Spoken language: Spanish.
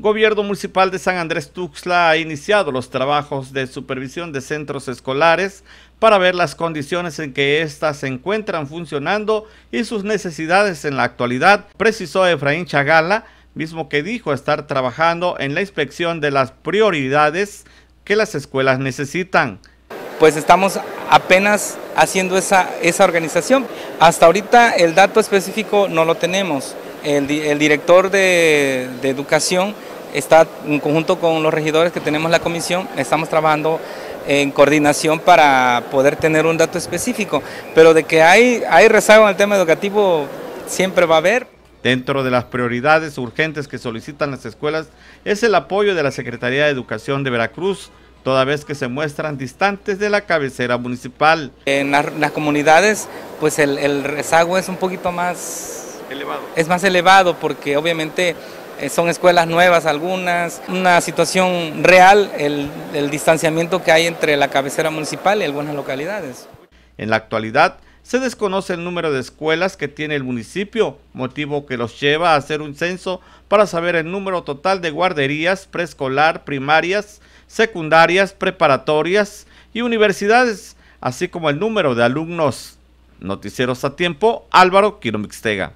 Gobierno Municipal de San Andrés Tuxtla ha iniciado los trabajos de supervisión de centros escolares para ver las condiciones en que éstas se encuentran funcionando y sus necesidades en la actualidad, precisó Efraín Chagala, mismo que dijo estar trabajando en la inspección de las prioridades que las escuelas necesitan. Pues estamos apenas haciendo esa, esa organización. Hasta ahorita el dato específico no lo tenemos. El, director de educación está en conjunto con los regidores que tenemos la comisión, estamos trabajando en coordinación para poder tener un dato específico, pero de que hay, hay rezago en el tema educativo siempre va a haber. Dentro de las prioridades urgentes que solicitan las escuelas es el apoyo de la Secretaría de Educación de Veracruz, toda vez que se muestran distantes de la cabecera municipal. En las, comunidades, pues el, el rezago es un poquito más elevado. Es más elevado porque obviamente eh, son escuelas nuevas algunas, una situación real, el, distanciamiento que hay entre la cabecera municipal y algunas localidades. En la actualidad, se desconoce el número de escuelas que tiene el municipio, motivo que los lleva a hacer un censo para saber el número total de guarderías, preescolar, primarias, secundarias, preparatorias y universidades, así como el número de alumnos. Noticieros a tiempo, Álvaro Quiromixtega.